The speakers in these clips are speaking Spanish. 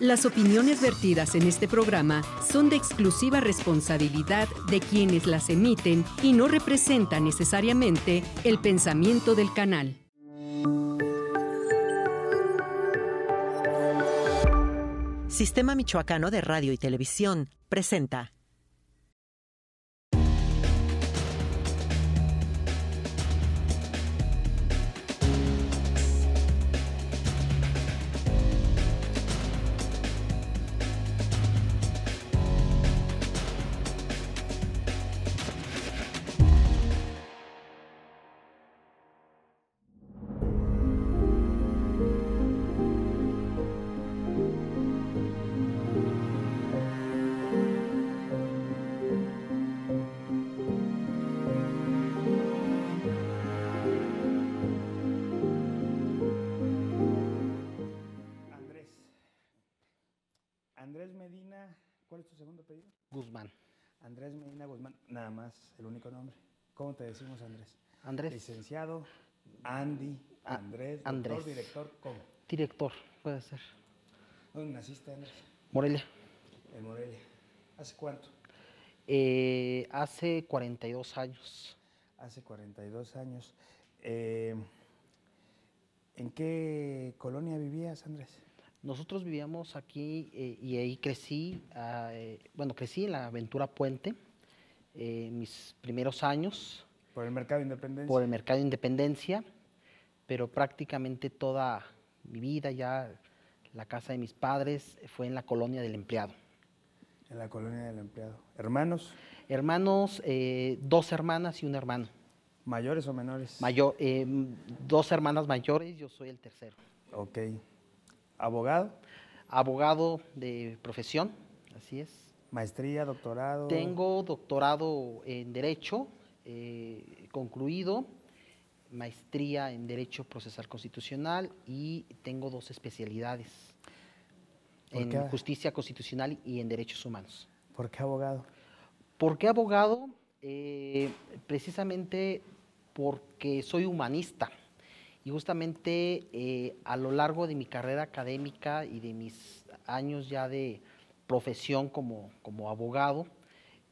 Las opiniones vertidas en este programa son de exclusiva responsabilidad de quienes las emiten y no representan necesariamente el pensamiento del canal. Sistema Michoacano de Radio y Televisión presenta segundo apellido? Guzmán. Andrés Medina Guzmán, nada más, el único nombre. ¿Cómo te decimos, Andrés? Andrés. Licenciado, Andy, ah, Andrés, Andrés. director, ¿cómo? Director, puede ser. ¿Dónde naciste, Andrés? Morelia. En Morelia. ¿Hace cuánto? Eh, hace 42 años. Hace 42 años. Eh, ¿En qué colonia vivías, Andrés? Nosotros vivíamos aquí eh, y ahí crecí, ah, eh, bueno, crecí en la Aventura Puente, eh, mis primeros años. Por el mercado Independencia. Por el mercado de Independencia, pero prácticamente toda mi vida ya la casa de mis padres fue en la colonia del empleado. En la colonia del empleado. ¿Hermanos? Hermanos, dos hermanas y un hermano. ¿Mayores o menores? Mayor, dos hermanas mayores, yo soy el tercero. Ok. Abogado. Abogado de profesión, así es. Maestría, doctorado. Tengo doctorado en Derecho eh, concluido, maestría en Derecho Procesal Constitucional y tengo dos especialidades en Justicia Constitucional y en Derechos Humanos. ¿Por qué abogado? ¿Por qué abogado? Eh, precisamente porque soy humanista. Y justamente eh, a lo largo de mi carrera académica y de mis años ya de profesión como, abogado,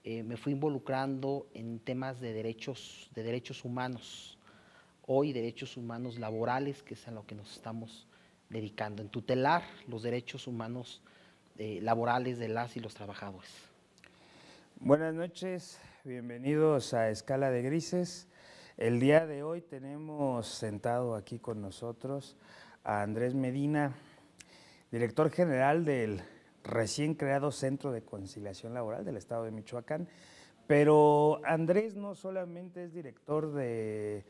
eh, me fui involucrando en temas de derechos, de derechos humanos, hoy derechos humanos laborales, que es a lo que nos estamos dedicando, en tutelar los derechos humanos eh, laborales de las y los trabajadores. Buenas noches, bienvenidos a Escala de Grises. El día de hoy tenemos sentado aquí con nosotros a Andrés Medina, director general del recién creado Centro de Conciliación Laboral del Estado de Michoacán. Pero Andrés no solamente es director de,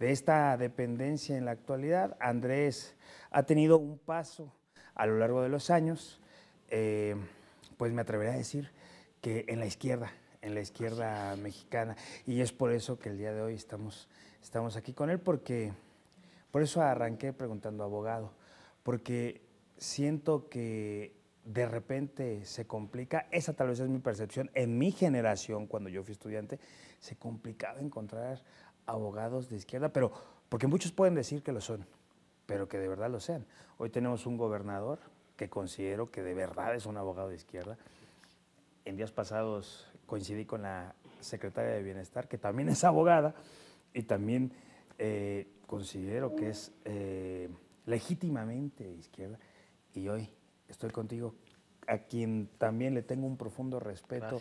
esta dependencia en la actualidad, Andrés ha tenido un paso a lo largo de los años, eh, pues me atrevería a decir que en la izquierda, en la izquierda mexicana. Y es por eso que el día de hoy estamos, estamos aquí con él, porque por eso arranqué preguntando abogado, porque siento que de repente se complica, esa tal vez es mi percepción, en mi generación, cuando yo fui estudiante, se complicaba encontrar abogados de izquierda, pero porque muchos pueden decir que lo son, pero que de verdad lo sean. Hoy tenemos un gobernador que considero que de verdad es un abogado de izquierda. En días pasados coincidí con la secretaria de Bienestar, que también es abogada y también eh, considero que es eh, legítimamente izquierda. Y hoy estoy contigo, a quien también le tengo un profundo respeto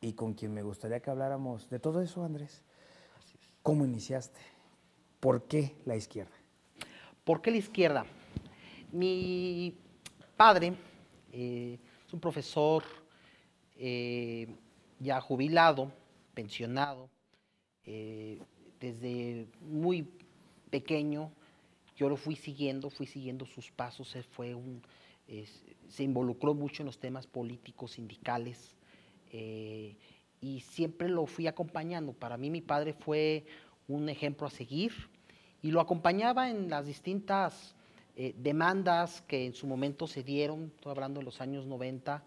y con quien me gustaría que habláramos de todo eso, Andrés. ¿Cómo iniciaste? ¿Por qué la izquierda? ¿Por qué la izquierda? Mi padre eh, es un profesor ya jubilado, pensionado, eh, desde muy pequeño yo lo fui siguiendo, fui siguiendo sus pasos, se, fue se involucró mucho en los temas políticos, sindicales, eh, y siempre lo fui acompañando. Para mí mi padre fue un ejemplo a seguir y lo acompañaba en las distintas eh, demandas que en su momento se dieron, estoy hablando de los años 90,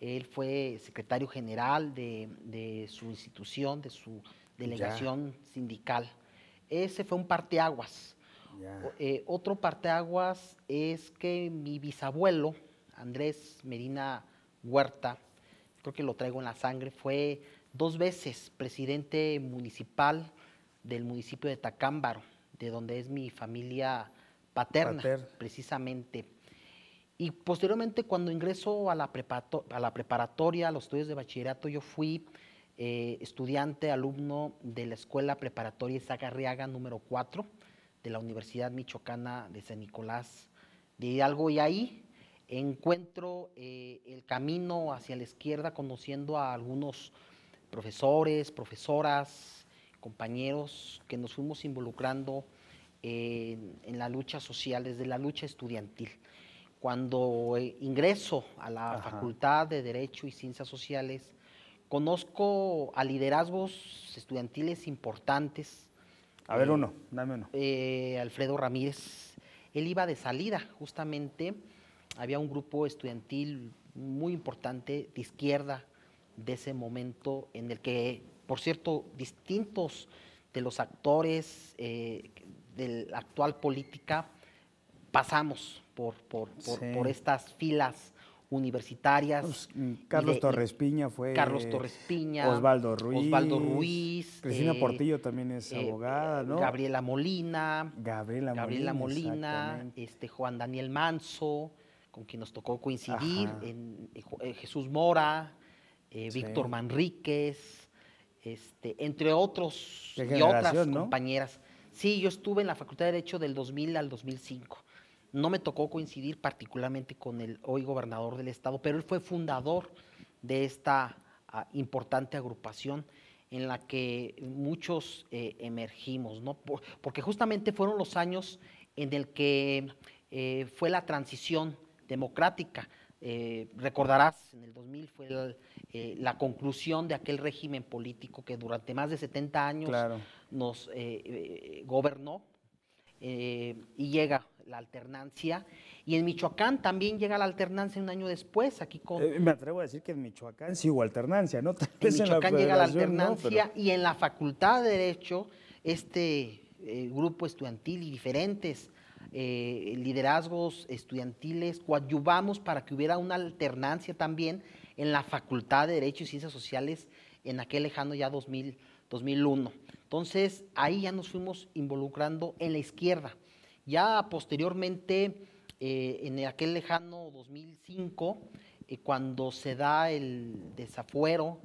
él fue secretario general de, su institución, de su delegación sindical. Ese fue un parteaguas. Eh, otro parteaguas es que mi bisabuelo, Andrés Medina Huerta, creo que lo traigo en la sangre, fue dos veces presidente municipal del municipio de Tacámbaro, de donde es mi familia paterna, precisamente. Y posteriormente, cuando ingreso a la, preparatoria, a los estudios de bachillerato, yo fui eh, estudiante, alumno de la Escuela Preparatoria Zagarriaga número 4 de la Universidad Michoacana de San Nicolás de Hidalgo. Y ahí encuentro eh, el camino hacia la izquierda conociendo a algunos profesores, profesoras, compañeros que nos fuimos involucrando en, en la lucha social, desde la lucha estudiantil. Cuando eh, ingreso a la Facultad de Derecho y Ciencias Sociales, conozco a liderazgos estudiantiles importantes. A ver, eh, uno, dame uno. Eh, Alfredo Ramírez. Él iba de salida, justamente. Había un grupo estudiantil muy importante de izquierda de ese momento, en el que, por cierto, distintos de los actores de la actual política pasamos por, por, estas filas universitarias. Pues, Carlos Torres Piña fue. Carlos Torres Piña. Osvaldo Ruiz. Osvaldo Ruiz. Cristina eh, Portillo también es eh, abogada, ¿no? Gabriela Molina. Gabriela, Gabriela Molina. este, Juan Daniel Manso, con quien nos tocó coincidir. Eh, Jesús Mora, Víctor Manríquez, este, entre otros y otras compañeras. Sí, yo estuve en la Facultad de Derecho del 2000 al 2005. No me tocó coincidir particularmente con el hoy gobernador del estado, pero él fue fundador de esta ah, importante agrupación en la que muchos eh, emergimos, ¿no? porque justamente fueron los años en el que eh, fue la transición democrática. Eh, recordarás, en el 2000 fue la conclusión de aquel régimen político que durante más de 70 años nos gobernó eh, y llega la alternancia. Y en Michoacán también llega la alternancia un año después, aquí con... Eh, me atrevo a decir que en Michoacán sí hubo alternancia, ¿no? en Michoacán llega la alternancia y en la Facultad de Derecho, este eh, grupo estudiantil y diferentes liderazgos estudiantiles coadyuvamos para que hubiera una alternancia también en la Facultad de Derecho y Ciencias Sociales en aquel lejano ya 2000, 2001. Entonces ahí ya nos fuimos involucrando en la izquierda. Ya posteriormente, eh, en aquel lejano 2005, eh, cuando se da el desafuero,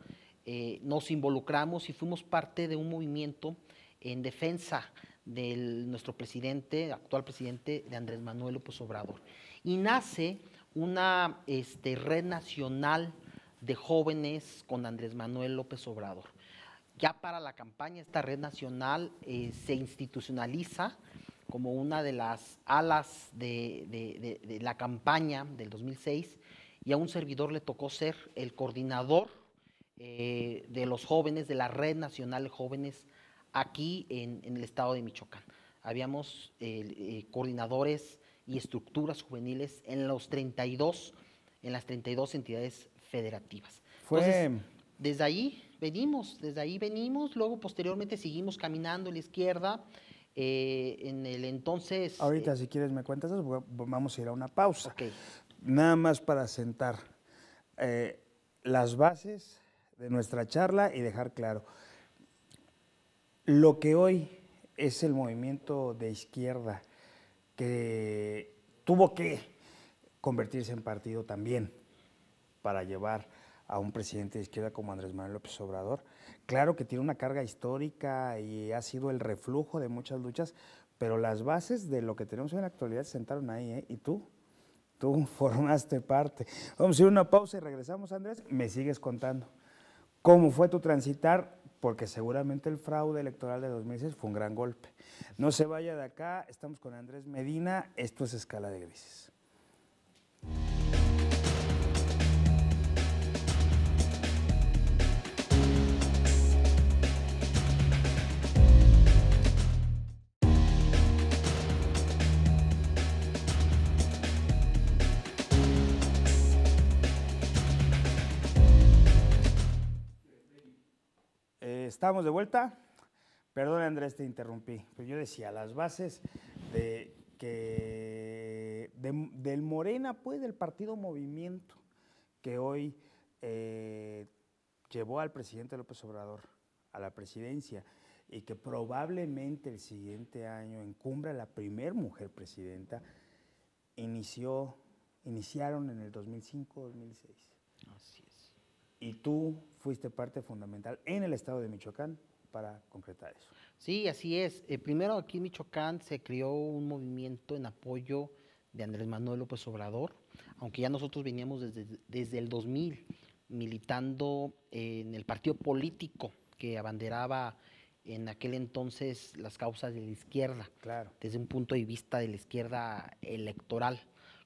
eh, nos involucramos y fuimos parte de un movimiento en defensa de nuestro presidente, actual presidente de Andrés Manuel López Obrador. Y nace una este, red nacional de jóvenes con Andrés Manuel López Obrador. Ya para la campaña esta red nacional eh, se institucionaliza como una de las alas de, la campaña del 2006 y a un servidor le tocó ser el coordinador eh, de los jóvenes, de la Red Nacional de Jóvenes aquí en, el estado de Michoacán. Habíamos eh, coordinadores y estructuras juveniles en, los 32, en las 32 entidades federativas. desde ahí venimos, desde ahí venimos, luego posteriormente seguimos caminando a la izquierda. Eh, en el entonces... Ahorita eh, si quieres me cuentas eso, vamos a ir a una pausa. Okay. Nada más para sentar eh, las bases de nuestra charla y dejar claro, lo que hoy es el movimiento de izquierda que tuvo que convertirse en partido también para llevar a un presidente de izquierda como Andrés Manuel López Obrador. Claro que tiene una carga histórica y ha sido el reflujo de muchas luchas, pero las bases de lo que tenemos en la actualidad se sentaron ahí, ¿eh? ¿Y tú? Tú formaste parte. Vamos a ir una pausa y regresamos, Andrés. Me sigues contando. ¿Cómo fue tu transitar? Porque seguramente el fraude electoral de 2006 fue un gran golpe. No se vaya de acá, estamos con Andrés Medina, esto es Escala de Grises. Estamos de vuelta. Perdón Andrés, te interrumpí. Pero yo decía, las bases de que del Morena, pues, del partido Movimiento, que hoy eh, llevó al presidente López Obrador a la presidencia y que probablemente el siguiente año encumbra la primer mujer presidenta, inició, iniciaron en el 2005-2006. Así es. Y tú fuiste parte fundamental en el estado de Michoacán para concretar eso. Sí, así es. Eh, primero aquí en Michoacán se creó un movimiento en apoyo de Andrés Manuel López Obrador, aunque ya nosotros veníamos desde, desde el 2000 militando en el partido político que abanderaba en aquel entonces las causas de la izquierda, claro. desde un punto de vista de la izquierda electoral.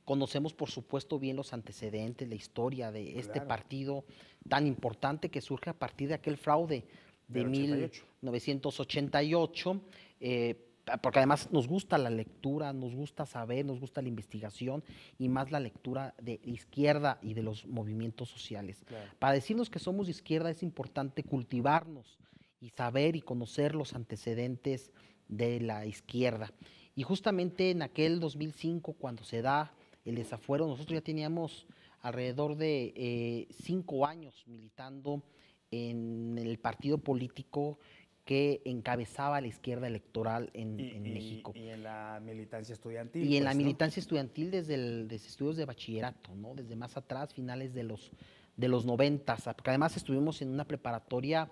Conocemos, por supuesto, bien los antecedentes, la historia de este partido tan importante que surge a partir de aquel fraude de, 1988. Eh, porque además nos gusta la lectura, nos gusta saber, nos gusta la investigación y más la lectura de izquierda y de los movimientos sociales. Para decirnos que somos izquierda es importante cultivarnos y saber y conocer los antecedentes de la izquierda. Y justamente en aquel 2005, cuando se da el desafuero. Nosotros ya teníamos alrededor de eh, cinco años militando en el partido político que encabezaba la izquierda electoral en, México. Y en la militancia estudiantil. Y en la pues, militancia estudiantil desde, estudios de bachillerato, ¿no? Desde más atrás, finales de los de los noventas, porque además estuvimos en una preparatoria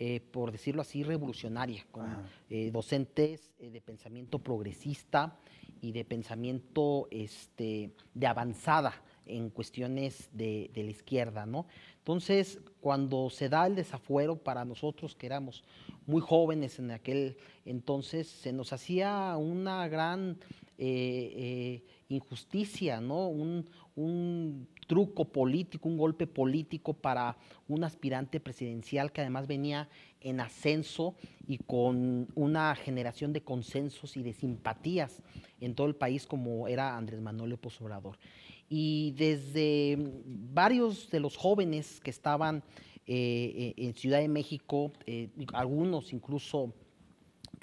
eh, por decirlo así, revolucionaria, con eh, docentes eh, de pensamiento progresista y de pensamiento este, de avanzada en cuestiones de, de, la izquierda, ¿no? Entonces, cuando se da el desafuero para nosotros que éramos muy jóvenes en aquel entonces, se nos hacía una gran injusticia, ¿no? Un, un truco político, un golpe político para un aspirante presidencial que además venía en ascenso y con una generación de consensos y de simpatías en todo el país como era Andrés Manuel López Obrador. Y desde varios de los jóvenes que estaban eh, eh, en Ciudad de México, eh, algunos incluso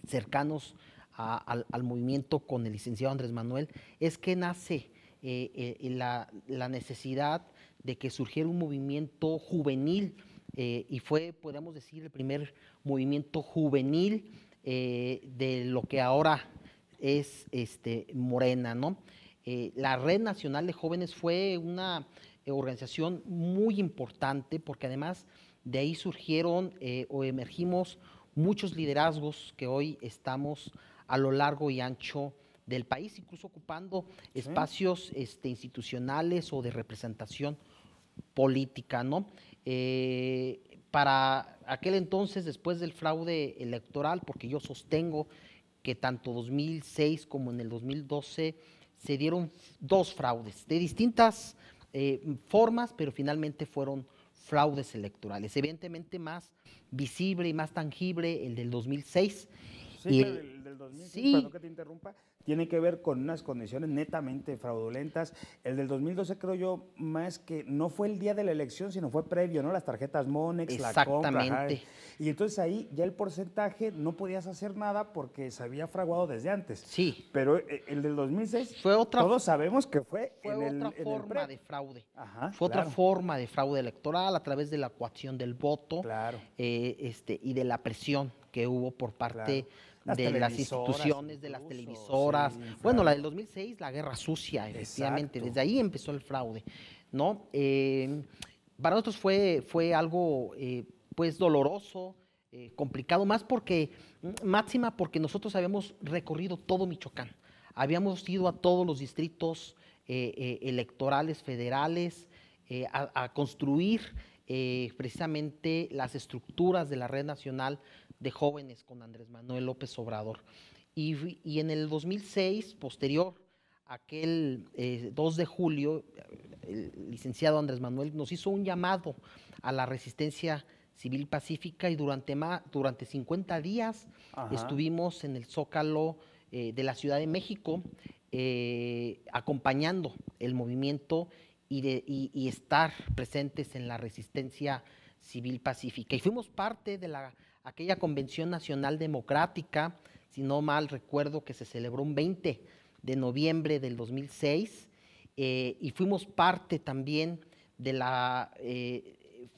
cercanos al movimiento con el licenciado Andrés Manuel, es que nace eh, eh, la, necesidad de que surgiera un movimiento juvenil eh, y fue, podemos decir, el primer movimiento juvenil de lo que ahora es este, Morena. ¿no? la Red Nacional de Jóvenes fue una organización muy importante porque además de ahí surgieron o emergimos muchos liderazgos que hoy estamos a lo largo y ancho del país, incluso ocupando espacios este, institucionales o de representación política, ¿no? Eh, para aquel entonces, después del fraude electoral, porque yo sostengo que tanto 2006 como en el 2012 se dieron dos fraudes de distintas eh, formas, pero finalmente fueron fraudes electorales. Evidentemente más visible y más tangible el del 2006. Sí, el del 2006, sí, que te interrumpa, tiene que ver con unas condiciones netamente fraudulentas. El del 2012 creo yo más que no fue el día de la elección, sino fue previo, ¿no? Las tarjetas Monex, la compra. Exactamente. Y entonces ahí ya el porcentaje no podías hacer nada porque se había fraguado desde antes. Sí. Pero eh, el del 2006 fue otra todos sabemos que fue, fue otra forma de fraude. Ajá, fue otra forma de fraude electoral a través de la coacción del voto. Claro. Eh, este y de la presión que hubo por parte de las instituciones, de las televisoras. bueno, la del 2006, la guerra sucia, efectivamente. Desde ahí empezó el fraude, ¿no? Em, para nosotros fue, fue algo, eh, pues, doloroso, eh, complicado, más porque, mm, máxima, porque nosotros habíamos recorrido todo Michoacán. Habíamos ido a todos los distritos eh, electorales federales a construir precisamente las estructuras de la red nacional de jóvenes con Andrés Manuel López Obrador. Y, en el 2006, posterior, aquel 2 eh, de julio, el licenciado Andrés Manuel nos hizo un llamado a la resistencia civil pacífica y durante, durante 50 días estuvimos en el Zócalo eh, de la Ciudad de México eh, acompañando el movimiento y, de, y estar presentes en la resistencia civil pacífica. Y fuimos parte de la aquella Convención Nacional Democrática, si no mal recuerdo, que se celebró un 20 de noviembre del 2006, eh, y fuimos parte también de la, eh,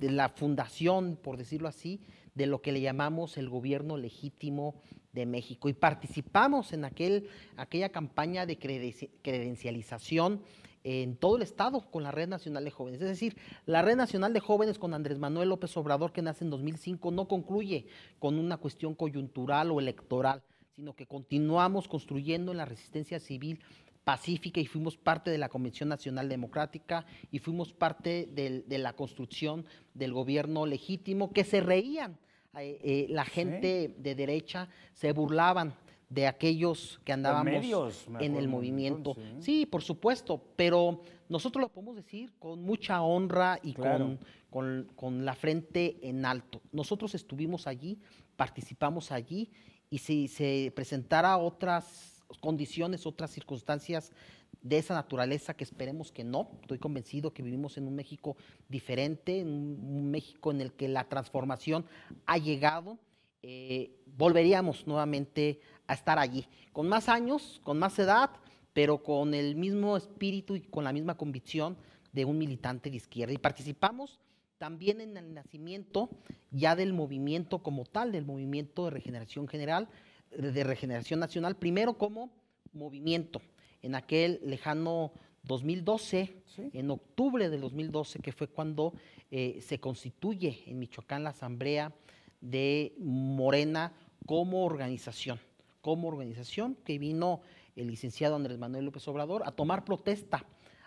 de la fundación, por decirlo así, de lo que le llamamos el gobierno legítimo de México. Y participamos en aquel, aquella campaña de credencialización en todo el estado con la Red Nacional de Jóvenes. Es decir, la Red Nacional de Jóvenes con Andrés Manuel López Obrador, que nace en 2005, no concluye con una cuestión coyuntural o electoral, sino que continuamos construyendo en la resistencia civil pacífica y fuimos parte de la Convención Nacional Democrática y fuimos parte de, la construcción del gobierno legítimo, que se reían eh, eh, la gente de derecha se burlaban de aquellos que andábamos en el movimiento. ¿sí? por supuesto, pero nosotros lo podemos decir con mucha honra y con, con, la frente en alto. Nosotros estuvimos allí, participamos allí y si se presentara otras condiciones, otras circunstancias de esa naturaleza que esperemos que no, estoy convencido que vivimos en un México diferente, en un México en el que la transformación ha llegado, eh, volveríamos nuevamente a a estar allí, con más años, con más edad, pero con el mismo espíritu y con la misma convicción de un militante de izquierda. Y participamos también en el nacimiento ya del movimiento como tal, del movimiento de regeneración general, de regeneración nacional, primero como movimiento, en aquel lejano 2012, en octubre de 2012, que fue cuando eh, se constituye en Michoacán la Asamblea de Morena como organización como organización que vino el licenciado Andrés Manuel López Obrador a tomar protesta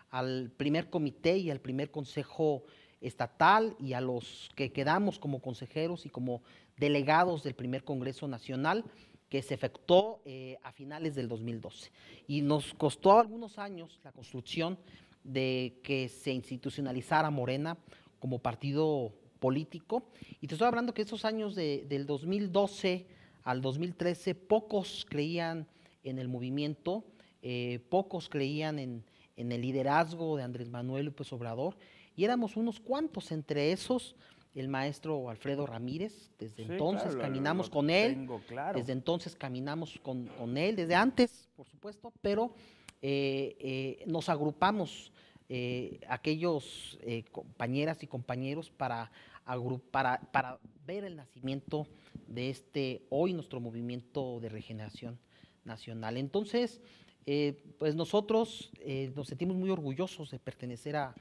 al primer comité y al primer consejo estatal y a los que quedamos como consejeros y como delegados del primer Congreso Nacional que se efectuó eh, a finales del 2012. Y nos costó algunos años la construcción de que se institucionalizara Morena como partido político. Y te estoy hablando que esos años del 2012 al 2013 pocos creían en el movimiento, eh, pocos creían en, el liderazgo de Andrés Manuel López Obrador, y éramos unos cuantos, entre esos el maestro Alfredo Ramírez, desde entonces caminamos con él, desde entonces caminamos con, él, desde antes, por supuesto, pero eh, eh, nos agrupamos aquellos compañeras y compañeros para para, para ver el nacimiento de este, hoy nuestro movimiento de regeneración nacional. Entonces, eh, pues nosotros eh, nos sentimos muy orgullosos de pertenecer a,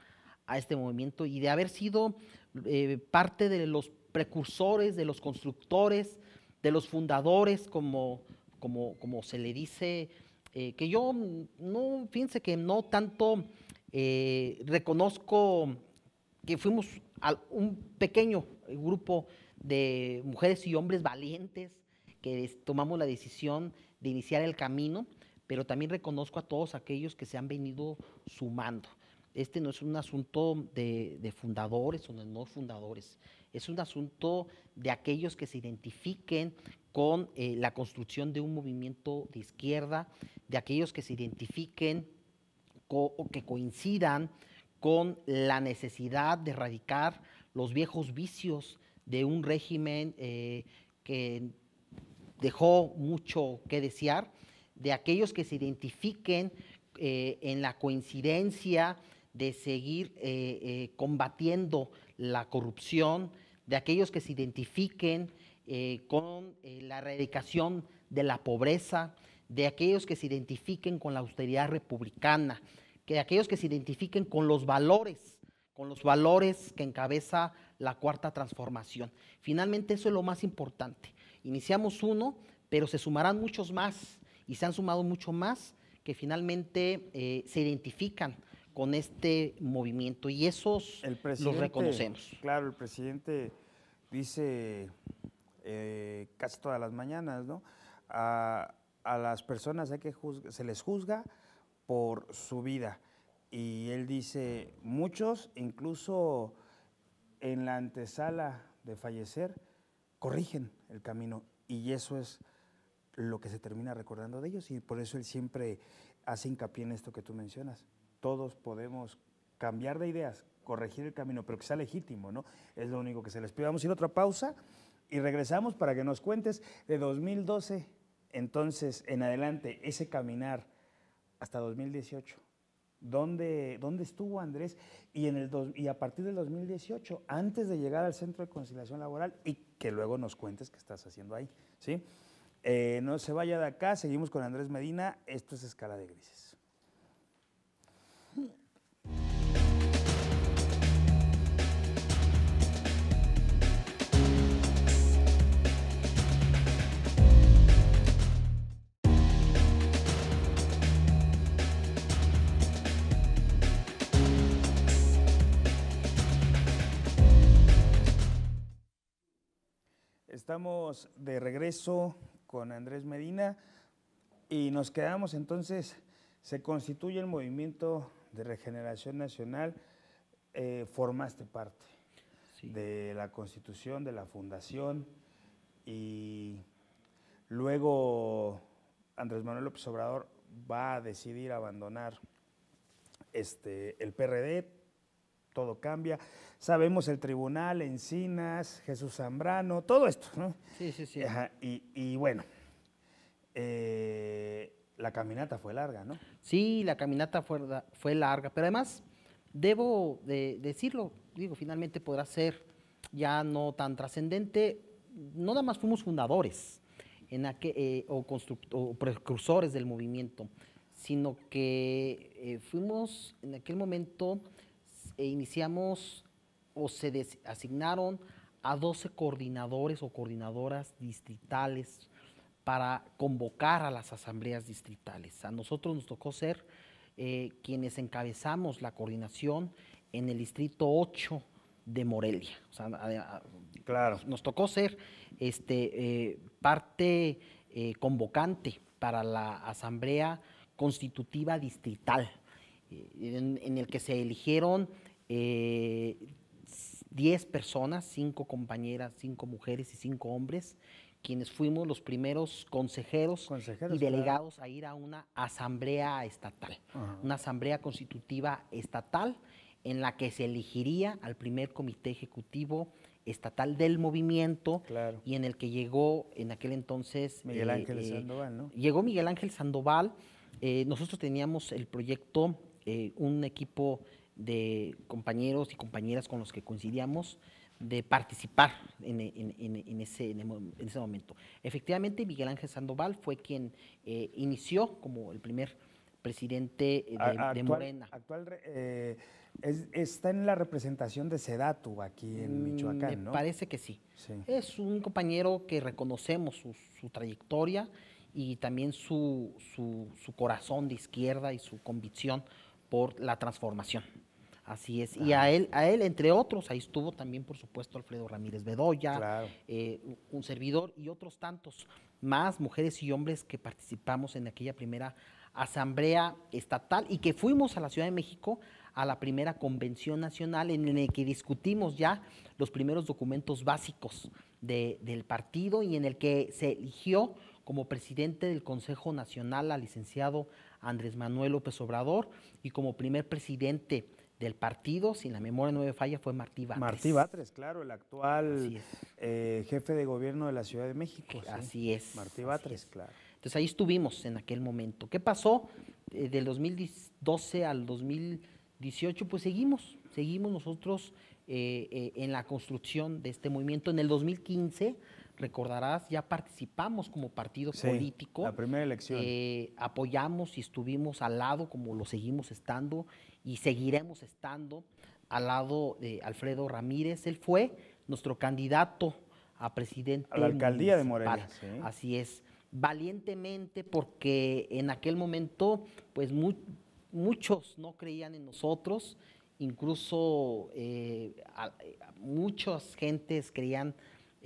este movimiento y de haber sido eh, parte de los precursores, de los constructores, de los fundadores, como, como, como se le dice, que yo no, fíjense que no tanto reconozco que fuimos un pequeño grupo de mujeres y hombres valientes que tomamos la decisión de iniciar el camino, pero también reconozco a todos aquellos que se han venido sumando. Este no es un asunto de, fundadores o de no fundadores, es un asunto de aquellos que se identifiquen con eh, la construcción de un movimiento de izquierda, de aquellos que se identifiquen o que coincidan con la necesidad de erradicar los viejos vicios de un régimen eh, que dejó mucho que desear, de aquellos que se identifiquen eh, en la coincidencia de seguir eh, combatiendo la corrupción, de aquellos que se identifiquen con la erradicación de la pobreza, de aquellos que se identifiquen con la austeridad republicana, que aquellos que se identifiquen con los valores, con los valores que encabeza la cuarta transformación. Finalmente eso es lo más importante. Iniciamos uno, pero se sumarán muchos más y se han sumado mucho más que finalmente eh, se identifican con este movimiento y esos los reconocemos. Claro, el presidente dice eh, casi todas las mañanas, ¿no? A, las personas hay que se les juzga por su vida. Y él dice, muchos, incluso en la antesala de fallecer, corrigen el camino. Y eso es lo que se termina recordando de ellos. Y por eso él siempre hace hincapié en esto que tú mencionas. Todos podemos cambiar de ideas, corregir el camino, pero que sea legítimo, ¿no? Es lo único que se les pide. Vamos a ir otra pausa y regresamos para que nos cuentes de 2012, entonces, en adelante, ese caminar hasta 2018. ¿Dónde, estuvo Andrés? Y, en el y a partir del 2018, antes de llegar al Centro de Conciliación Laboral, y que luego nos cuentes qué estás haciendo ahí, ¿sí? Eh, no se vaya de acá, seguimos con Andrés Medina, esto es Escala de Grises. Estamos de regreso con Andrés Medina y nos quedamos entonces, se constituye el movimiento de regeneración nacional, eh, formaste parte de la constitución, de la fundación y luego Andrés Manuel López Obrador va a decidir abandonar este, el PRD, todo cambia. Sabemos el tribunal, Encinas, Jesús Zambrano, todo esto, ¿no? Sí, sí, sí. y, bueno, eh, la caminata fue larga, ¿no? Sí, la caminata fue, larga, pero además debo de decirlo, digo, finalmente podrá ser ya no tan trascendente, no nada más fuimos fundadores en aquel, eh, o, precursores del movimiento, sino que eh, fuimos en aquel momento e iniciamos o se asignaron a 12 coordinadores o coordinadoras distritales para convocar a las asambleas distritales. A nosotros nos tocó ser eh, quienes encabezamos la coordinación en el distrito 8 de Morelia. claro. Nos tocó ser este, eh, parte eh, convocante para la asamblea constitutiva distrital en, el que se eligieron 10 eh, personas, 5 compañeras, 5 mujeres y 5 hombres, quienes fuimos los primeros consejeros, y delegados a ir a una asamblea estatal, una asamblea constitutiva estatal en la que se elegiría al primer comité ejecutivo estatal del movimiento y en el que llegó en aquel entonces Miguel eh, Ángel eh, Sandoval, Llegó Miguel Ángel Sandoval. nosotros teníamos el proyecto eh, un equipo de compañeros y compañeras con los que coincidíamos de participar en, e, ese, momento. Efectivamente, Miguel Ángel Sandoval fue quien eh, inició como el primer presidente eh, de, Morena. está en la representación de Sedatu aquí en mm, Michoacán, parece que sí. Es un compañero que reconocemos su, trayectoria y también su, su, corazón de izquierda y su convicción la transformación. Así es. Y a él, a él, entre otros, ahí estuvo también, por supuesto, Alfredo Ramírez Bedoya, eh, un servidor y otros tantos más mujeres y hombres que participamos en aquella primera asamblea estatal y que fuimos a la Ciudad de México a la primera convención nacional en la que discutimos ya los primeros documentos básicos del partido y en el que se eligió como presidente del Consejo Nacional al licenciado Andrés Manuel López Obrador y como primer presidente del partido, sin la memoria no me falla, fue Martí Batres. Martí Batres, claro, el actual eh, jefe de gobierno de la Ciudad de México. Así es. Martí Batres, claro. Entonces ahí estuvimos en aquel momento. ¿Qué pasó eh, del 2012 al 2018? Pues seguimos, seguimos nosotros eh, en la construcción de este movimiento. En el 2015 recordarás, ya participamos como partido político. La primera elección. Eh, apoyamos y estuvimos al lado, como lo seguimos estando, y seguiremos estando al lado de Alfredo Ramírez. Él fue nuestro candidato a presidente. A la alcaldía de Morelia. Así es. Valientemente, porque en aquel momento, pues muchos no creían en nosotros, incluso eh, eh, muchas gentes creían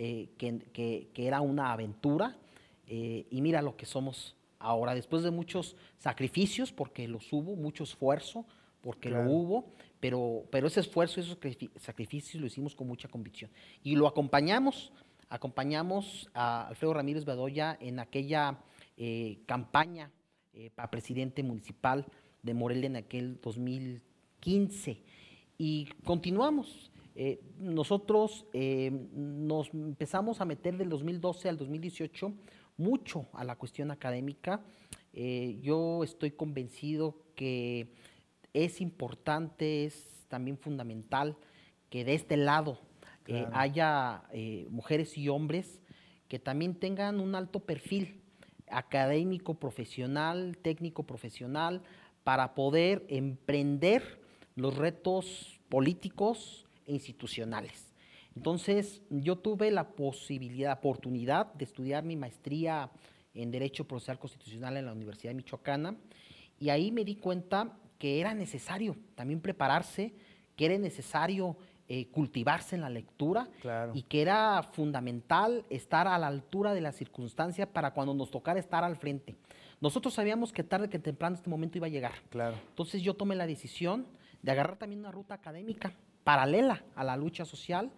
eh, que, era una aventura eh, y mira lo que somos ahora, después de muchos sacrificios, porque los hubo, mucho esfuerzo, porque lo hubo, pero, pero ese esfuerzo, esos sacrificios lo hicimos con mucha convicción. Y lo acompañamos, acompañamos a Alfredo Ramírez Bedoya en aquella eh, campaña para presidente municipal de Morelia en aquel 2015. Y continuamos. Eh, nosotros eh, nos empezamos a meter del 2012 al 2018 mucho a la cuestión académica. Eh, yo estoy convencido que es importante, es también fundamental que de este lado haya mujeres y hombres que también tengan un alto perfil académico, profesional, técnico, profesional, para poder emprender los retos políticos, institucionales. Entonces, yo tuve la posibilidad, oportunidad de estudiar mi maestría en Derecho Procesal Constitucional en la Universidad Michoacana y ahí me di cuenta que era necesario también prepararse, que era necesario eh, cultivarse en la lectura y que era fundamental estar a la altura de la circunstancia para cuando nos tocara estar al frente. Nosotros sabíamos que tarde que temprano este momento iba a llegar. Entonces yo tomé la decisión de agarrar también una ruta académica paralela a la lucha social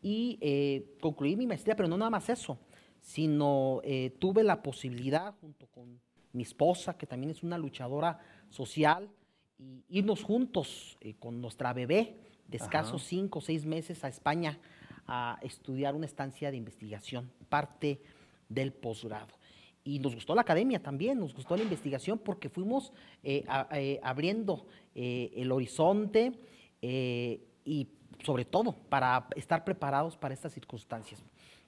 y eh, concluí mi maestría, pero no nada más eso, sino eh, tuve la posibilidad junto con mi esposa, que también es una luchadora social, y irnos juntos eh, con nuestra bebé de escasos cinco o seis meses a España a estudiar una estancia de investigación, parte del posgrado. Y nos gustó la academia también, nos gustó la investigación porque fuimos abriendo el horizonte, y sobre todo para estar preparados para estas circunstancias.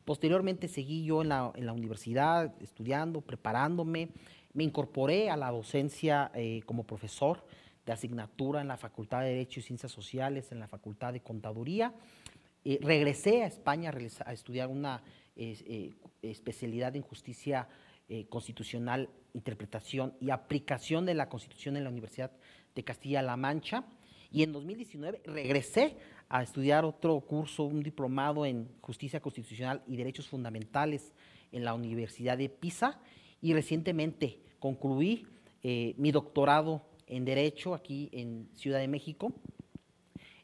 Posteriormente seguí yo en la, universidad estudiando, preparándome, me incorporé a la docencia eh, como profesor de asignatura en la Facultad de Derecho y Ciencias Sociales, en la Facultad de Contaduría. Eh, regresé a España a estudiar una eh, especialidad en justicia constitucional, interpretación y aplicación de la Constitución en la Universidad de Castilla-La Mancha. Y en 2019 regresé a estudiar otro curso, un diplomado en Justicia Constitucional y Derechos Fundamentales en la Universidad de Pisa y recientemente concluí eh, mi doctorado en Derecho aquí en Ciudad de México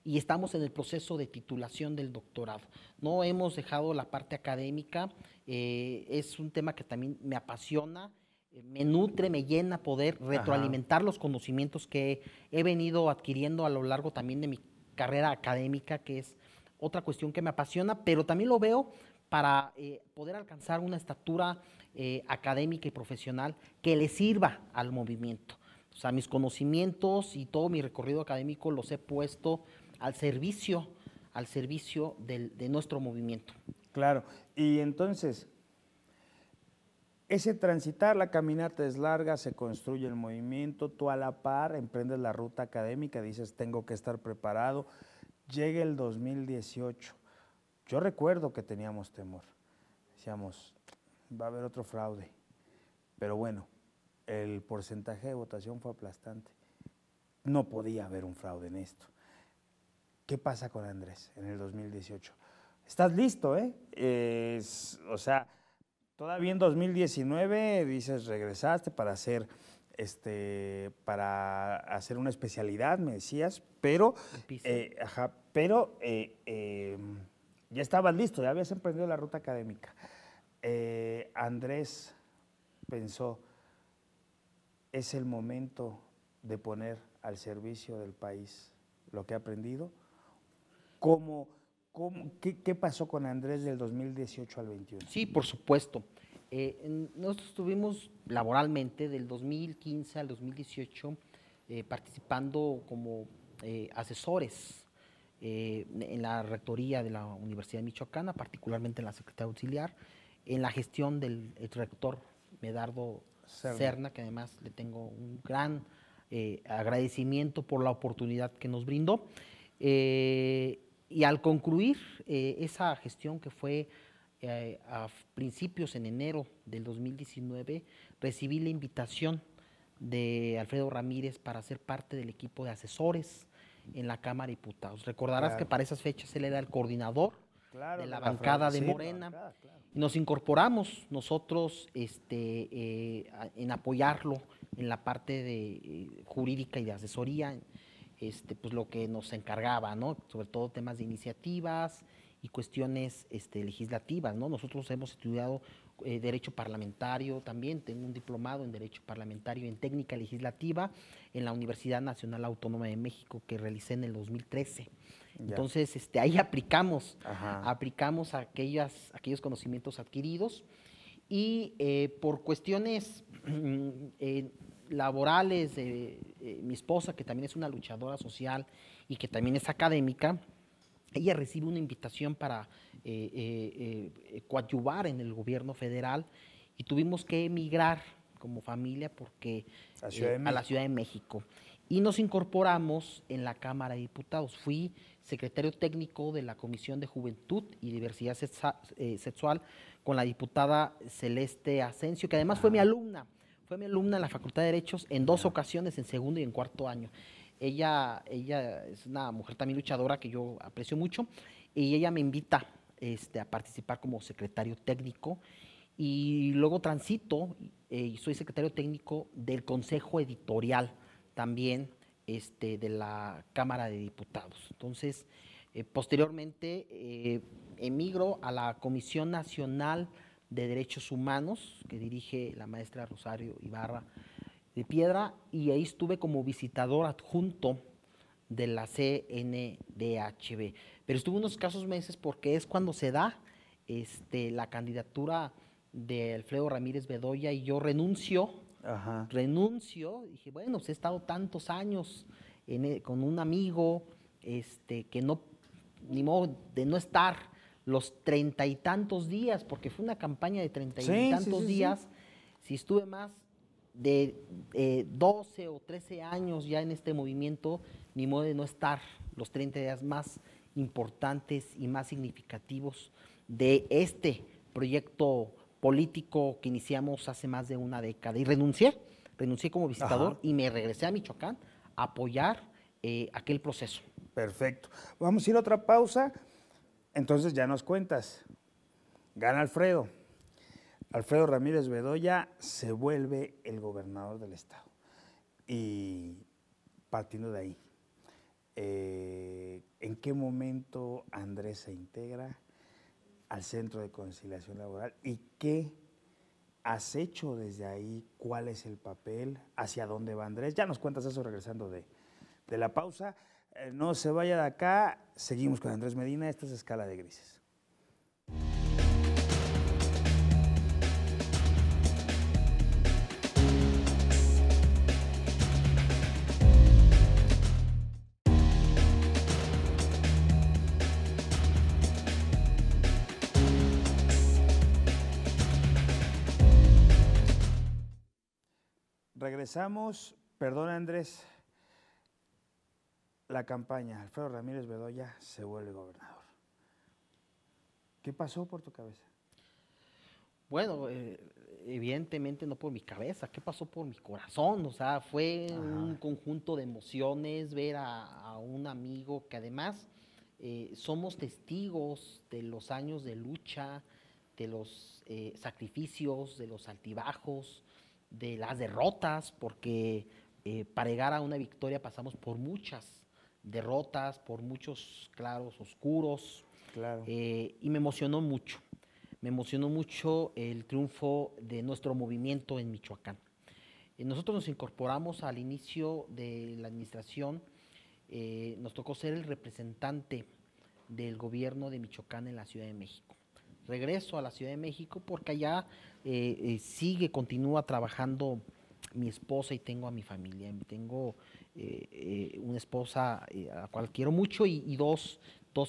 y estamos en el proceso de titulación del doctorado. No hemos dejado la parte académica, eh, es un tema que también me apasiona. Eh, me nutre, me llena poder retroalimentar los conocimientos que he venido adquiriendo a lo largo también de mi carrera académica, que es otra cuestión que me apasiona, pero también lo veo para eh, poder alcanzar una estatura eh, académica y profesional que le sirva al movimiento. O sea, mis conocimientos y todo mi recorrido académico los he puesto al servicio, al servicio de nuestro movimiento. Claro, y entonces, ese transitar, la caminata es larga, se construye el movimiento, tú a la par emprendes la ruta académica, dices, tengo que estar preparado. Llega el 2018. Yo recuerdo que teníamos temor. Decíamos, va a haber otro fraude. Pero bueno, el porcentaje de votación fue aplastante. No podía haber un fraude en esto. ¿Qué pasa con Andrés en el 2018? Estás listo, ¿eh? o sea, Todavía en 2019 dices, regresaste para hacer este, para hacer una especialidad, me decías, pero, eh, pero eh, em, ya estabas listo, ya habías emprendido la ruta académica. Eh, Andrés pensó, es el momento de poner al servicio del país lo que ha aprendido, como qué, pasó con Andrés del 2018 al 21? Sí, por supuesto. Eh, nosotros estuvimos laboralmente del 2015 al 2018 eh, participando como eh, asesores en la rectoría de la Universidad de Michoacana, particularmente en la Secretaría Auxiliar, en la gestión del rector Medardo Cerna. que además le tengo un gran agradecimiento por la oportunidad que nos brindó y al concluir eh, esa gestión que fue eh, a principios en enero del 2019, recibí la invitación de Alfredo Ramírez para ser parte del equipo de asesores en la Cámara de Diputados. Recordarás que para esas fechas él era el coordinador de la bancada de Morena. Nos incorporamos nosotros este, eh, en apoyarlo en la parte de, jurídica y de asesoría, este, pues, lo que nos encargaba, sobre todo temas de iniciativas y cuestiones este, legislativas. ¿no? Nosotros hemos estudiado eh, derecho parlamentario también, tengo un diplomado en derecho parlamentario en técnica legislativa en la Universidad Nacional Autónoma de México que realicé en el 2013. Entonces, este, ahí aplicamos, aplicamos aquellos conocimientos adquiridos y eh, por cuestiones eh, laborales de eh, mi esposa, que también es una luchadora social y que también es académica, ella recibe una invitación para eh, eh, eh coadyuvar en el gobierno federal y tuvimos que emigrar como familia porque a la Ciudad de México. Y nos incorporamos en la Cámara de Diputados. Fui secretario técnico de la Comisión de Juventud y Diversidad Sexual con la diputada Celeste Asensio, que además fue mi ah. alumna fue mi alumna en la Facultad de Derechos en dos ocasiones, en segundo y en cuarto año. Ella, ella es una mujer también luchadora que yo aprecio mucho y ella me invita este, a participar como secretario técnico y luego transito eh, y soy secretario técnico del Consejo Editorial también este, de la Cámara de Diputados. Entonces, eh, posteriormente eh, emigro a la Comisión Nacional de Derechos Humanos, que dirige la maestra Rosario Ibarra de Piedra, y ahí estuve como visitador adjunto de la CNDHB. Pero estuve unos casos meses porque es cuando se da este, la candidatura de Alfredo Ramírez Bedoya y yo renuncio, Ajá. renuncio, dije, bueno, pues he estado tantos años e, con un amigo este, que no, ni modo de no estar, los treinta y tantos días, porque fue una campaña de treinta y tantos días. Si estuve más de eh, doce o trece años ya en este movimiento, ni modo de no estar los treinta días más importantes y más significativos de este proyecto político que iniciamos hace más de una década. Y renuncié, renuncié como visitador y me regresé a Michoacán a apoyar eh, aquel proceso. Perfecto. Vamos a ir a otra pausa. Entonces ya nos cuentas. Gana Alfredo. Alfredo Ramírez Bedoya se vuelve el gobernador del estado. Y partiendo de ahí, eh, ¿en qué momento Andrés se integra al Centro de Conciliación Laboral y qué has hecho desde ahí? ¿Cuál es el papel? ¿Hacia dónde va Andrés? Ya nos cuentas eso regresando de la pausa. Eh, no se vaya de acá. Seguimos con Andrés Medina. Esto es Escala de Grises. Regresamos. perdona Andrés la campaña, Alfredo Ramírez Bedoya se vuelve gobernador. ¿Qué pasó por tu cabeza? Bueno, eh, evidentemente no por mi cabeza, ¿qué pasó por mi corazón? O sea, fue un conjunto de emociones ver a, un amigo que además eh, somos testigos de los años de lucha, de los eh, sacrificios, de los altibajos, de las derrotas, porque para llegar a una victoria pasamos por muchas derrotas, por muchos claros oscuros. Eh, y me emocionó mucho. Me emocionó mucho el triunfo de nuestro movimiento en Michoacán. Eh, nosotros nos incorporamos al inicio de la administración. Eh, nos tocó ser el representante del gobierno de Michoacán en la Ciudad de México. Regreso a la Ciudad de México porque allá sigue, continúa trabajando mi esposa y tengo a mi familia. Tengo eh, eh, una esposa eh, a la cual quiero mucho y, dos,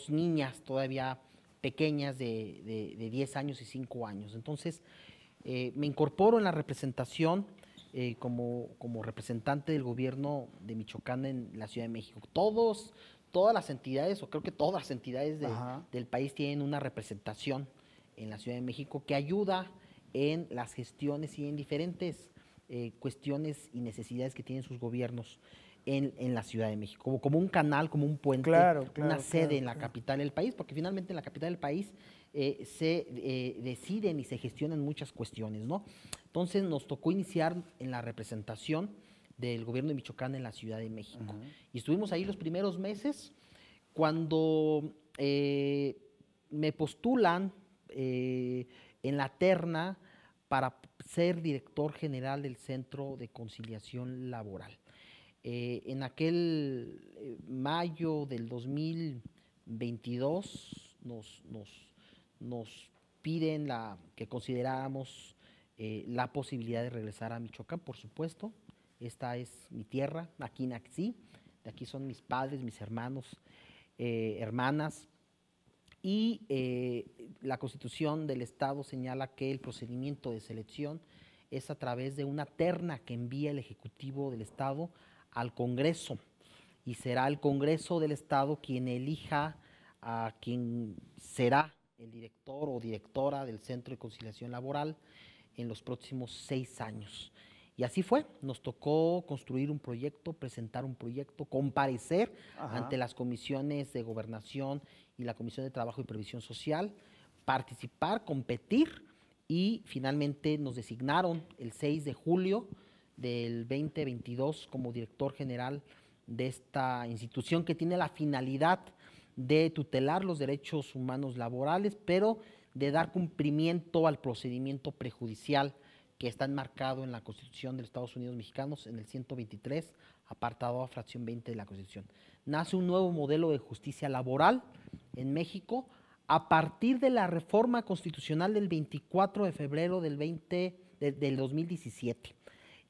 niñas todavía pequeñas de, de, 10 años y 5 años. Entonces, me incorporo en la representación como, como, representante del gobierno de Michoacán en la Ciudad de México. Todos, todas las entidades, o creo que todas las entidades del país tienen una representación en la Ciudad de México que ayuda en las gestiones y en diferentes eh, cuestiones y necesidades que tienen sus gobiernos en, en la Ciudad de México, como, como un canal, como un puente, una sede en la capital del país, porque finalmente en la capital del país eh, se eh, deciden y se gestionan muchas cuestiones, ¿no? Entonces nos tocó iniciar en la representación del gobierno de Michoacán en la Ciudad de México. Y estuvimos ahí los primeros meses cuando me postulan en la terna para ser director general del Centro de Conciliación Laboral. Eh, en aquel eh, mayo del 2022 nos, nos, piden la, que consideráramos eh, la posibilidad de regresar a Michoacán, por supuesto. Esta es mi tierra, aquí nací, de aquí son mis padres, mis hermanos, hermanas, y eh, la constitución del Estado señala que el procedimiento de selección es a través de una terna que envía el Ejecutivo del Estado al Congreso y será el Congreso del Estado quien elija a quien será el director o directora del Centro de Conciliación Laboral en los próximos seis años. Y así fue, nos tocó construir un proyecto, presentar un proyecto, comparecer ante las comisiones de gobernación y la Comisión de Trabajo y Previsión Social, participar, competir y finalmente nos designaron el 6 de julio del 2022 como director general de esta institución que tiene la finalidad de tutelar los derechos humanos laborales, pero de dar cumplimiento al procedimiento prejudicial que está enmarcado en la Constitución de los Estados Unidos mexicanos, en el 123, apartado a fracción 20 de la Constitución. Nace un nuevo modelo de justicia laboral en México a partir de la reforma constitucional del 24 de febrero del, del 2017.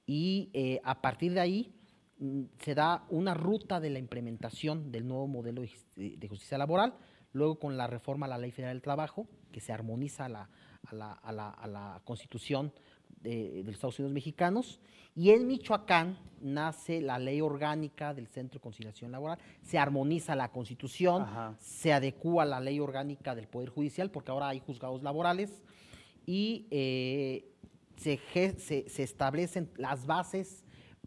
Y eh, a partir de ahí mm, se da una ruta de la implementación del nuevo modelo de justicia laboral, luego con la reforma a la Ley Federal del Trabajo, que se armoniza a la, a la, a la Constitución de, los Estados Unidos mexicanos. Y en Michoacán nace la ley orgánica del Centro de Conciliación Laboral, se armoniza la constitución, se adecúa la ley orgánica del Poder Judicial, porque ahora hay juzgados laborales, y eh, se establecen las bases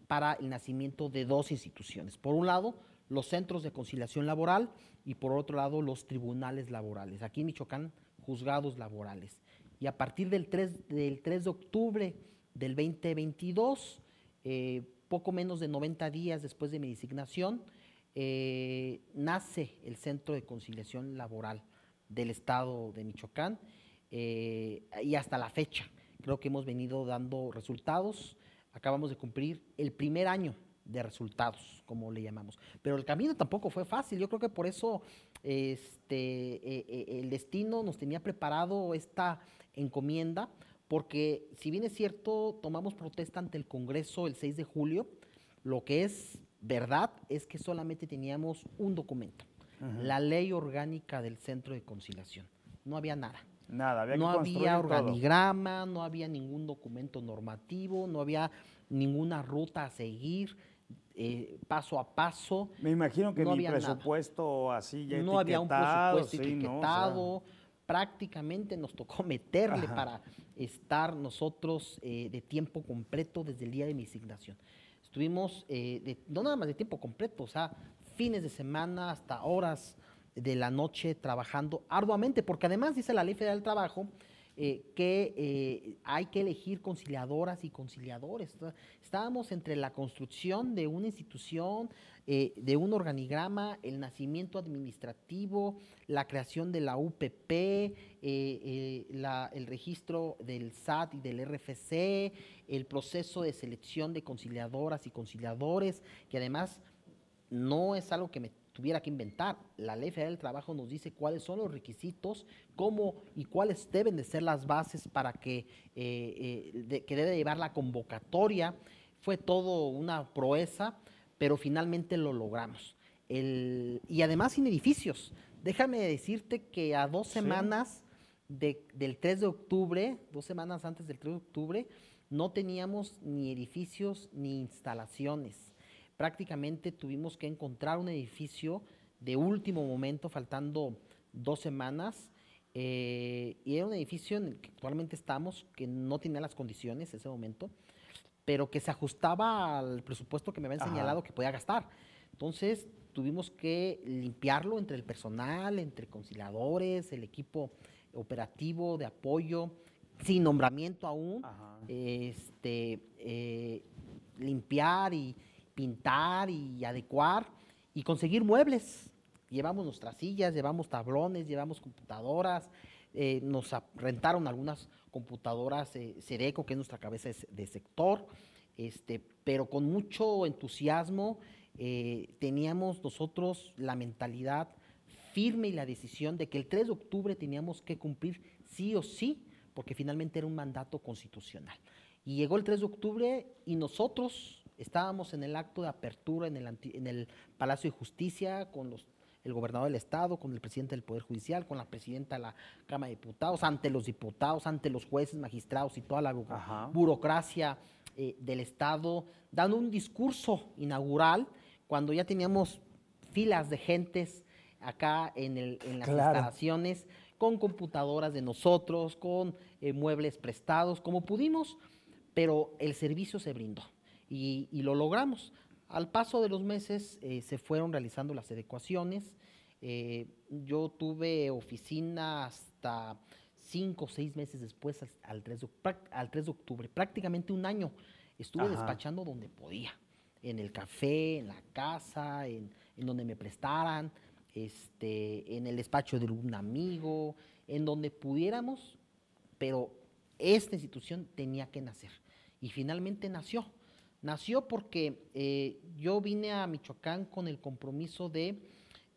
para el nacimiento de dos instituciones. Por un lado, los centros de conciliación laboral y por otro lado, los tribunales laborales. Aquí en Michoacán, juzgados laborales y a partir del 3, del 3 de octubre del 2022, eh, poco menos de 90 días después de mi designación, eh, nace el Centro de Conciliación Laboral del Estado de Michoacán eh, y hasta la fecha creo que hemos venido dando resultados. Acabamos de cumplir el primer año de resultados, como le llamamos. Pero el camino tampoco fue fácil. Yo creo que por eso este, el destino nos tenía preparado esta, encomienda, porque si bien es cierto, tomamos protesta ante el Congreso el 6 de julio, lo que es verdad es que solamente teníamos un documento, la ley orgánica del Centro de Conciliación. No había nada. Nada, había No había organigrama, no había ningún documento normativo, no había ninguna ruta a seguir. Eh, paso a paso. Me imagino que no ni había presupuesto así ya No había un presupuesto etiquetado prácticamente nos tocó meterle para estar nosotros eh, de tiempo completo desde el día de mi asignación. Estuvimos, eh, no nada más de tiempo completo, o sea, fines de semana hasta horas de la noche trabajando arduamente, porque además dice la Ley Federal del Trabajo eh, que eh, hay que elegir conciliadoras y conciliadores. Estábamos entre la construcción de una institución, eh, de un organigrama, el nacimiento administrativo, la creación de la UPP, el registro del SAT y del RFC, el proceso de selección de conciliadoras y conciliadores, que además no es algo que me tuviera que inventar. La Ley Federal del Trabajo nos dice cuáles son los requisitos, cómo y cuáles deben de ser las bases para que, eh, eh, debe llevar la convocatoria. Fue todo una proeza, pero finalmente lo logramos. El, y además sin edificios. Déjame decirte que a dos semanas del 3 de octubre, dos semanas antes del 3 de octubre, no teníamos ni edificios ni instalaciones prácticamente tuvimos que encontrar un edificio de último momento, faltando dos semanas. Eh, y era un edificio en el que actualmente estamos, que no tenía las condiciones en ese momento, pero que se ajustaba al presupuesto que me habían señalado que podía gastar. Entonces tuvimos que limpiarlo entre el personal, entre conciliadores, el equipo operativo de apoyo, sin nombramiento aún, este, eh, limpiar y, pintar y adecuar y conseguir muebles. Llevamos nuestras sillas, llevamos tablones, llevamos computadoras, eh, nos rentaron algunas computadoras Cereco, eh, que es nuestra cabeza de sector, este, pero con mucho entusiasmo eh, teníamos nosotros la mentalidad firme y la decisión de que el 3 de octubre teníamos que cumplir sí o sí, porque finalmente era un mandato constitucional. Y llegó el 3 de octubre y nosotros, Estábamos en el acto de apertura en el, Palacio de Justicia con el gobernador del Estado, con el presidente del Poder Judicial, con la presidenta de la Cámara de Diputados, ante los diputados, ante los jueces, magistrados y toda la burocracia eh, del Estado, dando un discurso inaugural cuando ya teníamos filas de gentes acá en, las instalaciones, con computadoras de nosotros, con eh, muebles prestados, como pudimos, pero el servicio se brindó y, lo logramos. Al paso de los meses eh, se fueron realizando las adecuaciones. Eh, yo tuve oficina hasta cinco o seis meses después, al, 3 de, octubre, prácticamente un año. Estuve despachando donde podía, en el café, en la casa, en, en donde me prestaran, este, en el despacho de un amigo, en donde pudiéramos, pero esta institución tenía que nacer. Y finalmente nació. Nació porque eh, yo vine a Michoacán con el compromiso de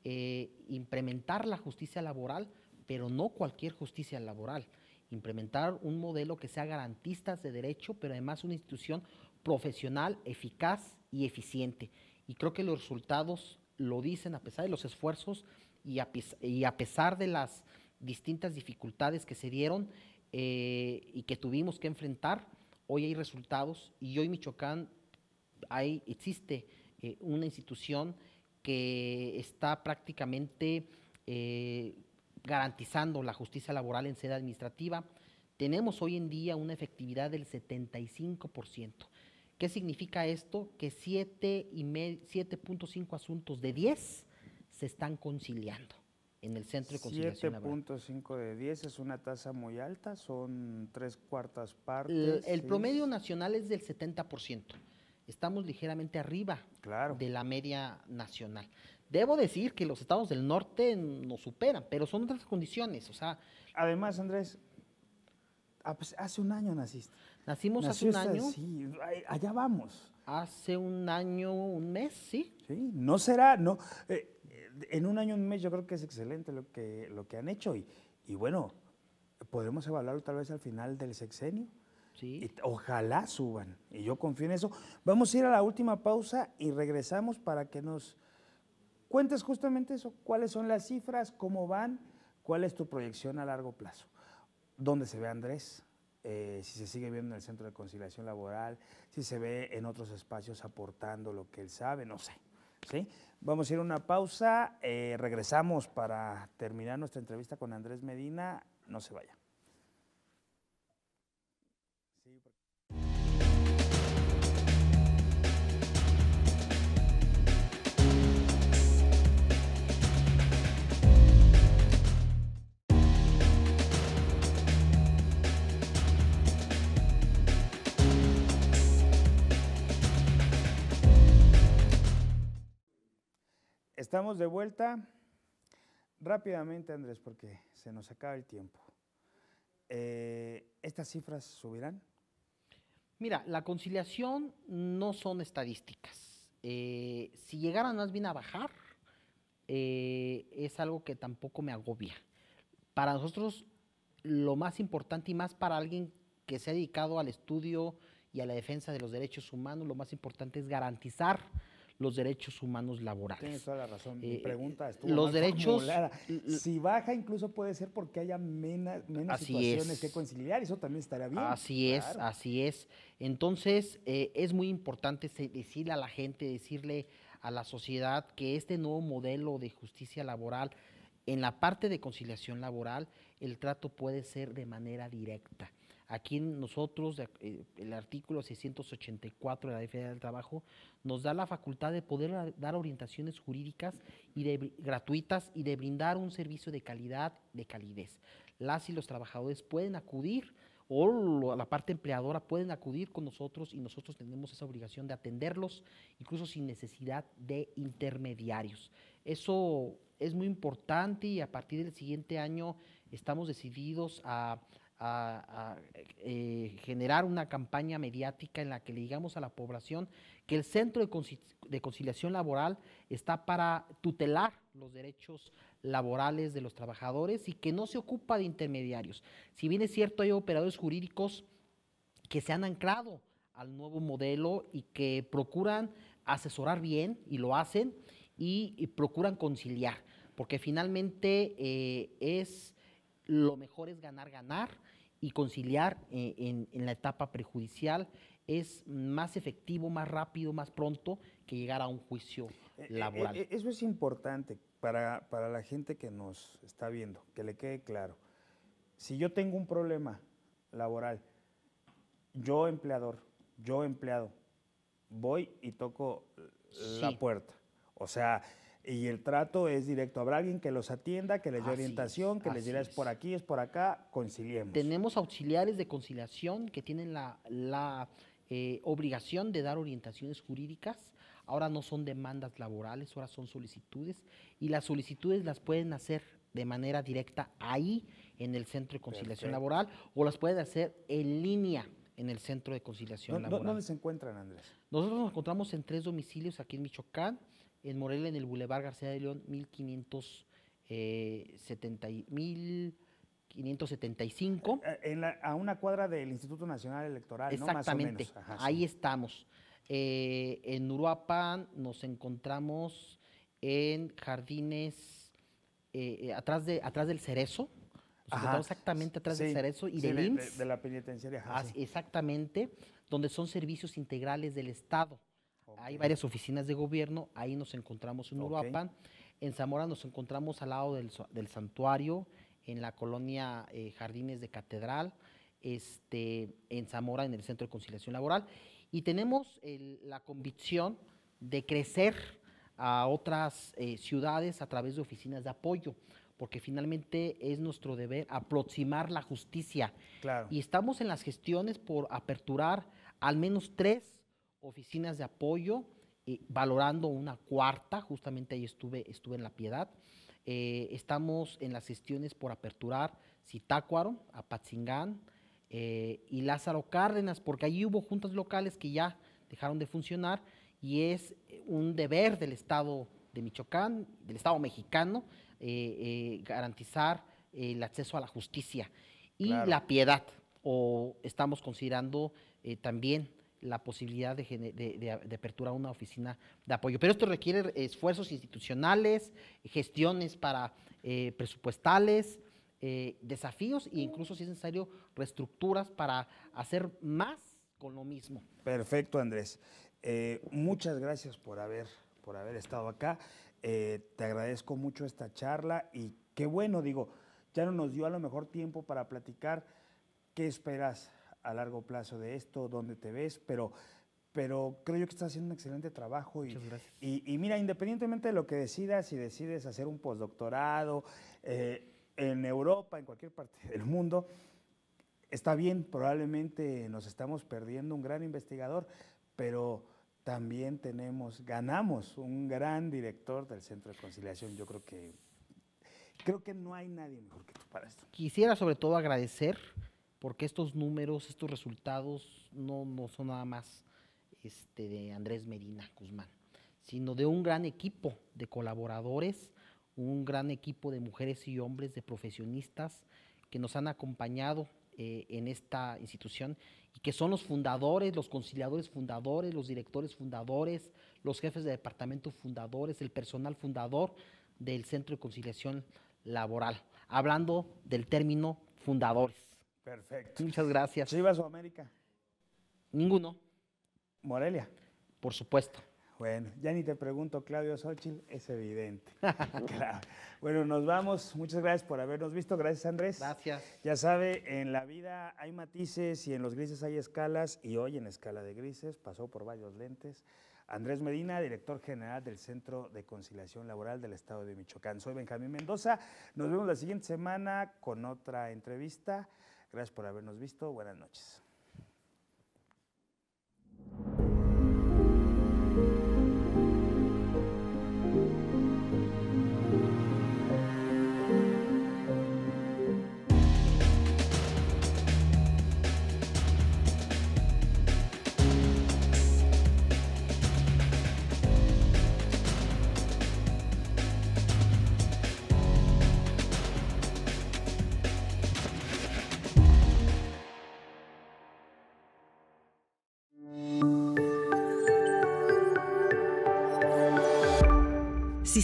eh, implementar la justicia laboral, pero no cualquier justicia laboral. Implementar un modelo que sea garantista de derecho, pero además una institución profesional, eficaz y eficiente. Y creo que los resultados lo dicen a pesar de los esfuerzos y a, pesar de las distintas dificultades que se dieron eh, y que tuvimos que enfrentar, hoy hay resultados y hoy Michoacán hay, existe eh, una institución que está prácticamente eh, garantizando la justicia laboral en sede administrativa. Tenemos hoy en día una efectividad del 75%. ¿Qué significa esto? Que 7.5 asuntos de 10 se están conciliando en el Centro de Conciliación 7.5 de 10 es una tasa muy alta, son tres cuartas partes. el promedio nacional es del 70% estamos ligeramente arriba de la media nacional. Debo decir que los estados del norte nos superan, pero son otras condiciones, o sea... Además, Andrés, ah, pues, hace un año naciste. Nacimos hace un año. Sí, allá vamos. Hace un año, un mes, sí. Sí, no será, no. Eh, en un año, un mes, yo creo que es excelente lo que, lo que han hecho y, y bueno, podremos evaluarlo tal vez al final del sexenio. Ojalá suban. Y yo confío en eso. Vamos a ir a la última pausa y regresamos para que nos cuentes justamente eso. ¿Cuáles son las cifras? ¿Cómo van? ¿Cuál es tu proyección a largo plazo? ¿Dónde se ve Andrés? Eh, si se sigue viendo en el Centro de Conciliación Laboral, si se ve en otros espacios aportando lo que él sabe, no sé. ¿sí? Vamos a ir a una pausa, eh, regresamos para terminar nuestra entrevista con Andrés Medina, no se vayan. Estamos de vuelta. Rápidamente, Andrés, porque se nos acaba el tiempo. Eh, ¿Estas cifras subirán? Mira, la conciliación no son estadísticas. Eh, si llegaran más bien a bajar, eh, es algo que tampoco me agobia. Para nosotros, lo más importante y más para alguien que se ha dedicado al estudio y a la defensa de los derechos humanos, lo más importante es garantizar los derechos humanos laborales. Tienes toda la razón. Mi eh, pregunta estuvo los derechos, Si baja, incluso puede ser porque haya menos situaciones que conciliar. Eso también estaría bien. Así es, así es. Entonces, eh, es muy importante decirle a la gente, decirle a la sociedad que este nuevo modelo de justicia laboral, en la parte de conciliación laboral, el trato puede ser de manera directa. Aquí nosotros, eh, el artículo 684 de la Ley del Trabajo nos da la facultad de poder dar orientaciones jurídicas y de, gratuitas y de brindar un servicio de calidad, de calidez. Las y los trabajadores pueden acudir o la parte empleadora pueden acudir con nosotros y nosotros tenemos esa obligación de atenderlos, incluso sin necesidad de intermediarios. Eso es muy importante y a partir del siguiente año estamos decididos a a, eh, generar una campaña mediática en la que le digamos a la población que el Centro de, Conciliación Laboral está para tutelar los derechos laborales de los trabajadores y que no se ocupa de intermediarios. Si bien es cierto, hay operadores jurídicos que se han anclado al nuevo modelo y que procuran asesorar bien y lo hacen y, procuran conciliar, porque finalmente eh, es lo mejor es ganar, ganar y conciliar eh, en, la etapa prejudicial es más efectivo, más rápido, más pronto que llegar a un juicio eh, eh, laboral. Eso es importante para, la gente que nos está viendo, que le quede claro. Si yo tengo un problema laboral, yo empleador, yo empleado, voy y toco la puerta. O sea, y el trato es directo. Habrá alguien que los atienda, que les dé orientación, que les diga es por aquí, es por acá, conciliemos. Tenemos auxiliares de conciliación que tienen la, eh, obligación de dar orientaciones jurídicas. Ahora no son demandas laborales, ahora son solicitudes. Y las solicitudes las pueden hacer de manera directa ahí en el Centro de Conciliación Laboral o las pueden hacer en línea en el Centro de Conciliación Laboral. ¿Dónde se encuentran, Andrés? Nosotros nos encontramos en tres domicilios aquí en Michoacán en Morelia, en el Boulevard García de León, 1570, 1575. Eh, eh, eh, en a una cuadra del Instituto Nacional Electoral, Exactamente, ¿no? Más ahí estamos. en Uruapan nos encontramos en jardines, atrás, de, atrás del Cerezo, exactamente atrás del Cerezo y de, IMSS. De, la penitenciaria. Exactamente, donde son servicios integrales del Estado. Hay varias oficinas de gobierno, ahí nos encontramos en Uruapan. En Zamora nos encontramos al lado del, santuario, en la colonia eh, Jardines de Catedral, este, en Zamora, en el Centro de Conciliación Laboral. Y tenemos la convicción de crecer a otras eh, ciudades a través de oficinas de apoyo porque finalmente es nuestro deber aproximar la justicia. Claro. Y estamos en las gestiones por aperturar al menos tres oficinas de apoyo, eh, valorando una cuarta, justamente ahí estuve, estuve en La Piedad. Eh, estamos en las gestiones por aperturar Zitácuaro, Apatzingán eh, y Lázaro Cárdenas, porque allí hubo juntas locales que ya dejaron de funcionar y es un deber del Estado de Michoacán, del Estado mexicano, garantizar el acceso a la justicia y la piedad, o estamos considerando también la posibilidad de, de, de, apertura a una oficina de apoyo. Pero esto requiere esfuerzos institucionales, gestiones para eh, presupuestales, eh, desafíos e incluso si es necesario reestructuras para hacer más con lo mismo. Perfecto, Andrés. Eh, muchas gracias por haber, por haber estado acá. te agradezco mucho esta charla y qué bueno, digo, ya no nos dio a lo mejor tiempo para platicar. ¿Qué esperas a largo plazo de esto, dónde te ves, pero, pero creo yo que estás haciendo un excelente trabajo. Y, y, mira, independientemente de lo que decidas, si decides hacer un postdoctorado eh, en Europa, en cualquier parte del mundo, está bien, probablemente nos estamos perdiendo un gran investigador, pero también tenemos, ganamos un gran director del Centro de Conciliación. Yo creo que creo que no hay nadie mejor para esto. Quisiera sobre todo agradecer porque estos números, estos resultados no, son nada más este, de Andrés Medina Guzmán, sino de un gran equipo de colaboradores, un gran equipo de mujeres y hombres, de profesionistas que nos han acompañado eh, en esta institución y que son los fundadores, los conciliadores fundadores, los directores fundadores, los jefes de departamento fundadores, el personal fundador del Centro de Conciliación Laboral, hablando del término fundadores. Perfecto. Muchas gracias. ¿Chivas su América? Ninguno. Morelia. Por supuesto. Bueno, ya ni te pregunto, Claudio Xochitl, es evidente. Bueno, nos vamos. Muchas gracias por habernos visto. Gracias, Andrés. Gracias. Ya sabe, en la vida hay matices y en los grises hay escalas, y hoy en escala de grises pasó por varios lentes. Andrés Medina, director general del Centro de Conciliación Laboral del Estado de Michoacán. Soy Benjamín Mendoza. Nos vemos la siguiente semana con otra entrevista. Gracias por habernos visto. Buenas noches.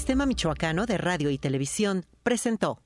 Sistema Michoacano de Radio y Televisión presentó.